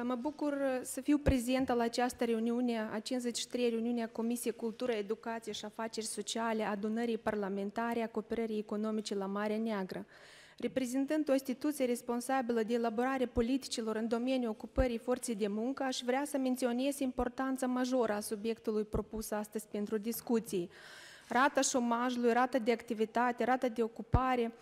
Ă, mă bucur ă, să fiu prezentă la această reuniune, a 53 reuniune a Comisiei Cultură, Educație și Afaceri Sociale, Adunării Parlamentare, a Cooperării Economice la Marea Neagră. Reprezentând o instituție responsabilă de elaborare politicilor în domeniul ocupării forței de muncă, aș vrea să menționez importanța majoră a subiectului propus astăzi pentru discuții. Rata șomajului, rata de activitate, rata de ocupare,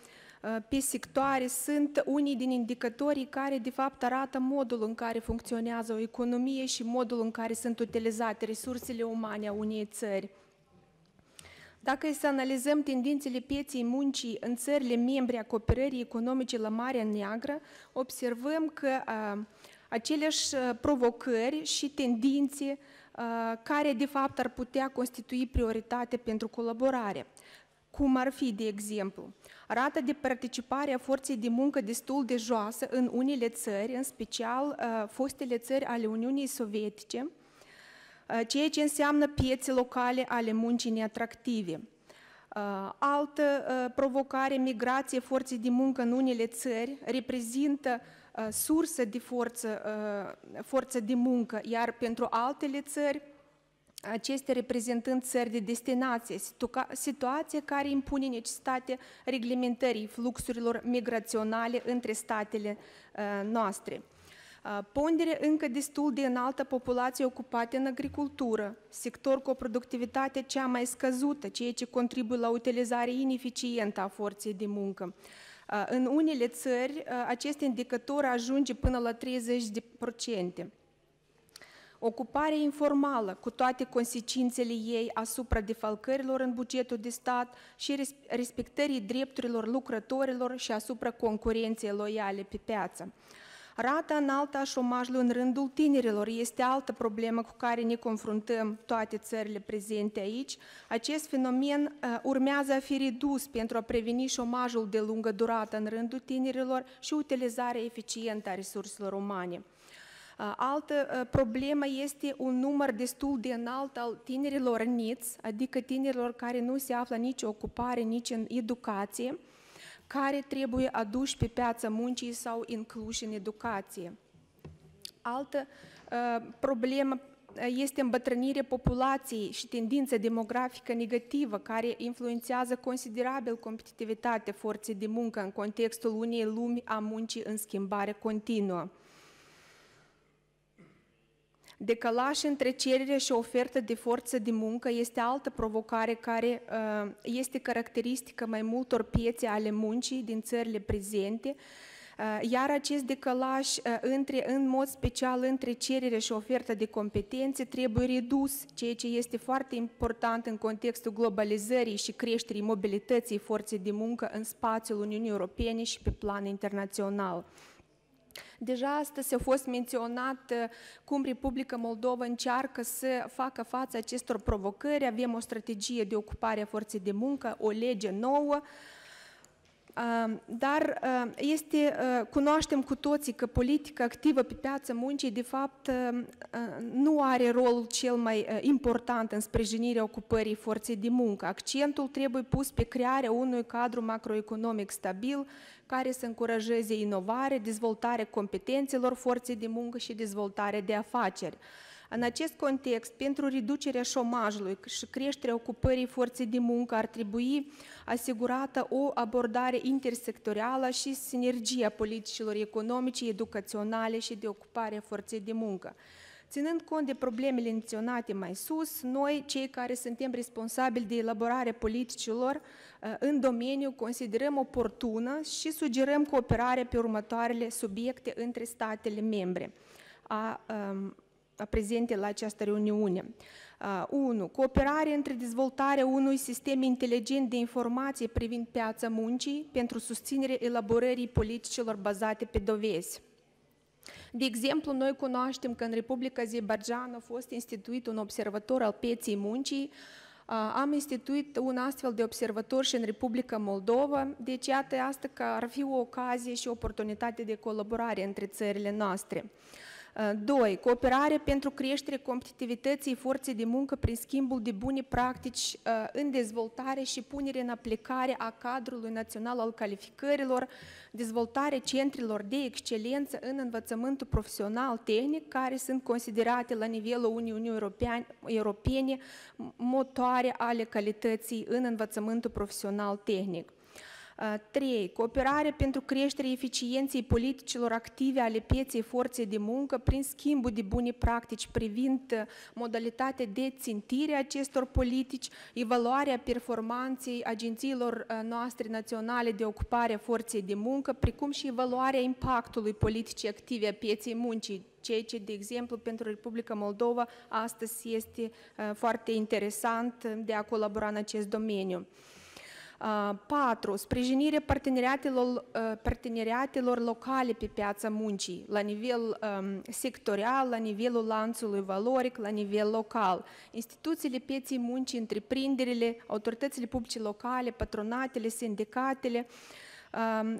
Э, pe sectoare sunt unii din indicatorii care, de fapt, arată modul în care funcționează o economie și modul în care sunt utilizate resursele umane a unei țări. Dacă să analizăm tendințele pieței muncii în țările membre acoperării economice la Marea Neagră, observăm că a, uh, aceleași uh, provocări și tendințe uh, care, de fapt, ar putea constitui prioritate pentru colaborare cum ar fi, de exemplu, rata de participare a forței de muncă destul de joasă în unele țări, în special uh, fostele țări ale Uniunii Sovietice, uh, ceea ce înseamnă piețe locale ale muncii neatractive. Uh, altă provocare, migrație forței de muncă în unele țări, reprezintă sursă de forță, forță de muncă, iar pentru altele țări, aceste reprezentând țări de destinație, situație care impune necesitatea reglementării fluxurilor migraționale între statele uh, noastre. Uh, pondere încă destul de înaltă populație ocupată în agricultură, sector cu o productivitate cea mai scăzută, ceea ce contribuie la utilizare ineficientă a forței de muncă. Uh, în unele țări, acest indicator ajunge până la 30%. Ocuparea informală, cu toate consecințele ei asupra defalcărilor în bugetul de stat și respectării drepturilor lucrătorilor și asupra concurenței loiale pe piață. Rata înaltă a șomajului în rândul tinerilor este altă problemă cu care ne confruntăm toate țările prezente aici. Acest fenomen uh, urmează a fi redus pentru a preveni șomajul de lungă durată în rândul tinerilor și utilizarea eficientă a resurselor umane. Ă, altă ă, problemă este un număr destul de înalt al tinerilor niți, adică tinerilor care nu se află nici ocupare, nici în educație, care trebuie aduși pe piața muncii sau incluși în educație. Altă ă, problemă este îmbătrânirea populației și tendința demografică negativă care influențează considerabil competitivitatea forței de muncă în contextul unei lumi a muncii în schimbare continuă. Decalaj între cerere și ofertă de forță de muncă este altă provocare care uh, este caracteristică mai multor piețe ale muncii din țările prezente, uh, iar acest decalaj uh, între, în mod special între cerere și ofertă de competențe trebuie redus, ceea ce este foarte important în contextul globalizării și creșterii mobilității forței de muncă în spațiul Uniunii Europene și pe plan internațional. Deja astăzi a fost menționat uh, cum Republica Moldova încearcă să facă față acestor provocări. Avem o strategie de ocupare a forței de muncă, o lege nouă, dar este, ă, cunoaștem cu toții că politica activă pe piața muncii, de fapt, ă, ă, nu are rolul cel mai important în sprijinirea ocupării forței de muncă. Accentul trebuie pus pe crearea unui cadru macroeconomic stabil, care să încurajeze inovare, dezvoltarea competențelor forței de muncă și dezvoltarea de afaceri. În acest context, pentru reducerea șomajului și creșterea ocupării forței de muncă ar trebui asigurată o abordare intersectorială și sinergia politicilor economice, educaționale și de ocupare a forței de muncă. Ținând cont de problemele menționate mai sus, noi, cei care suntem responsabili de elaborarea politicilor uh, în domeniu, considerăm oportună și sugerăm cooperare pe următoarele subiecte între statele membre. A, um, prezente la această reuniune. 1. Cooperare între dezvoltarea unui sistem inteligent de informație privind piața muncii pentru susținerea elaborării politicilor bazate pe dovezi. De exemplu, noi cunoaștem că în Republica Zebarjan a fost instituit un observator al pieței muncii, am instituit un astfel de observator și în Republica Moldova, deci iată asta că ar fi o ocazie și o oportunitate de colaborare între țările noastre. 2. Ă, cooperare pentru creșterea competitivității forței de muncă prin schimbul de bune practici ă, în dezvoltare și punere în aplicare a cadrului național al calificărilor, dezvoltare centrelor de excelență în învățământul profesional tehnic, care sunt considerate la nivelul Uniunii Europene motoare ale calității în învățământul profesional tehnic. 3. Cooperare pentru creșterea eficienței politicilor active ale pieței forței de muncă prin schimbul de bune practici privind uh, modalitatea de țintire acestor politici, evaluarea performanței agențiilor uh, noastre naționale de ocupare a forței de muncă, precum și evaluarea impactului politicii active a pieței muncii ceea ce, de exemplu, pentru Republica Moldova astăzi este uh, foarte interesant de a colabora în acest domeniu. 4. Sprijinire parteneriatelor, parteneriatelor locale pe piața muncii, la nivel sectorial, la nivelul lanțului valoric, la nivel local. Instituțiile pieții muncii, întreprinderile, autoritățile publice locale, patronatele, sindicatele,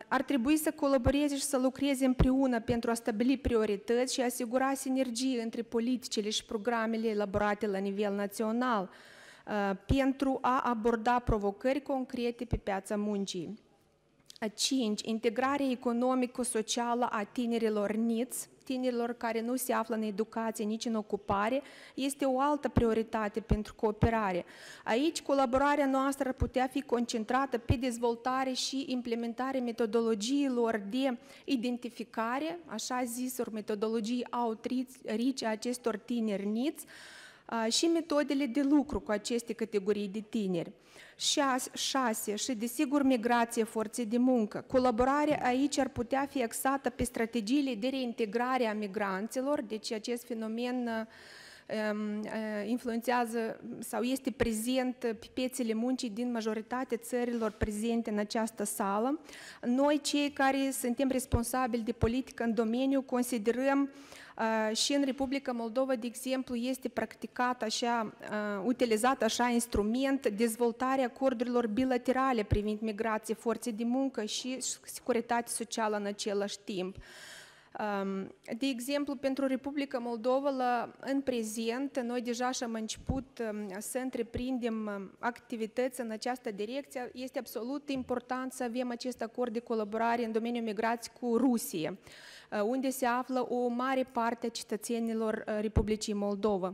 ar trebui să colaboreze și să lucreze împreună pentru a stabili priorități și a asigura sinergie între politicile și programele elaborate la nivel național. Uh, pentru a aborda provocări concrete pe piața muncii. 5. Uh, integrarea economico-socială a tinerilor niți, tinerilor care nu se află în educație, nici în ocupare, este o altă prioritate pentru cooperare. Aici, colaborarea noastră ar putea fi concentrată pe dezvoltare și implementare metodologiilor de identificare, așa zisuri metodologii outreach a acestor tineri NITS, și metodele de lucru cu aceste categorii de tineri. 6. Și, desigur, migrație forței de muncă. Colaborarea aici ar putea fi axată pe strategiile de reintegrare a migranților, deci acest fenomen uh, um, uh, influențează sau este prezent pe piețele muncii din majoritatea țărilor prezente în această sală. Noi, cei care suntem responsabili de politică în domeniu, considerăm uh, Э, și în Republica Moldova, de exemplu, este practicat așa, э, utilizat așa instrument dezvoltarea acordurilor bilaterale privind migrație, forțe de muncă și securitate socială în același timp. Ehm, de exemplu, pentru Republica Moldova, la, în prezent, noi deja și-am început ehm, să întreprindem ehm, activități în această direcție. Este absolut important să avem acest acord de colaborare în domeniul migrației cu Rusia. Uh, unde se află o mare parte a cetățenilor uh, Republicii Moldova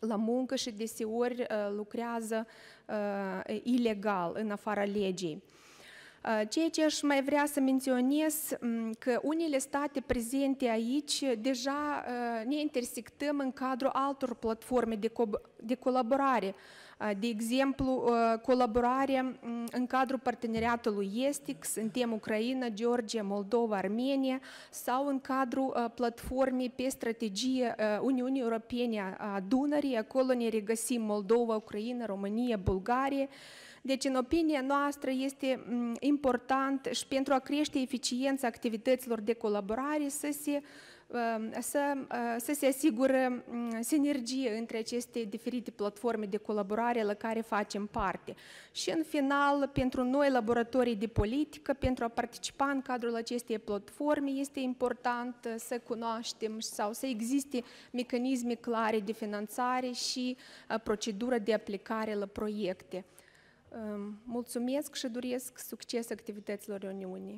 la muncă și deseori uh, lucrează ilegal, în afara legii. Ceea ce aș mai vrea să menționez, mm, că unele state prezente aici deja ne intersectăm în cadrul altor platforme de, co- de colaborare de exemplu, ă, colaborarea în cadrul parteneriatului Estic, suntem Ucraina, Georgia, Moldova, Armenia sau în cadrul ă, platformei pe strategie ă, Uniunii Europene a Dunării, acolo ne regăsim Moldova, Ucraina, România, Bulgaria, deci, în opinia noastră, este important și pentru a crește eficiența activităților de colaborare să se Ehm, să, ehm, să se asigură mm, sinergie între aceste diferite platforme de colaborare la care facem parte. Și în final, pentru noi, laboratorii de politică, pentru a participa în cadrul acestei platforme, este important eh, să cunoaștem sau să existe mecanisme clare de finanțare și eh, procedură de aplicare la proiecte. Ehm, mulțumesc și doresc succes activităților Uniunii.